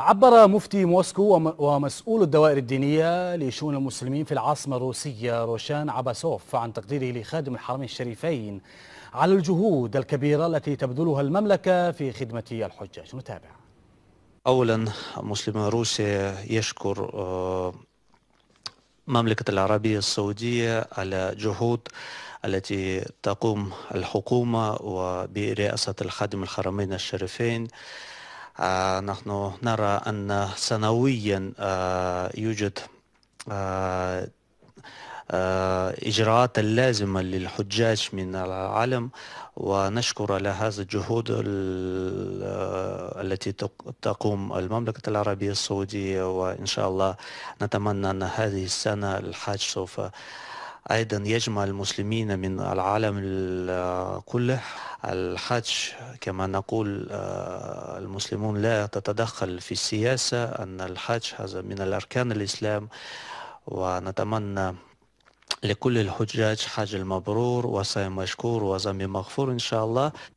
عبر مفتي موسكو ومسؤول الدوائر الدينية لشؤون المسلمين في العاصمة الروسية روشان عباسوف عن تقديره لخادم الحرمين الشريفين على الجهود الكبيرة التي تبذلها المملكة في خدمة الحجاج نتابع أولا مسلم روسيا يشكر آه، مملكة العربية السعودية على جهود التي تقوم الحكومة وبرئاسة الخادم الحرمين الشريفين آه، نحن نرى أن سنويا آه، يوجد آه، إجراءات اللازمة للحجاج من العالم ونشكر على هذا الجهود التي تقوم المملكة العربية السعودية وإن شاء الله نتمنى أن هذه السنة الحج سوف أيضا يجمع المسلمين من العالم كله الحج كما نقول آه، المسلمون لا تتدخل في السياسة أن الحج هذا من الأركان الإسلام ونتمنى لكل الحجاج حج المبرور وصيام مشكور وذنب مغفور إن شاء الله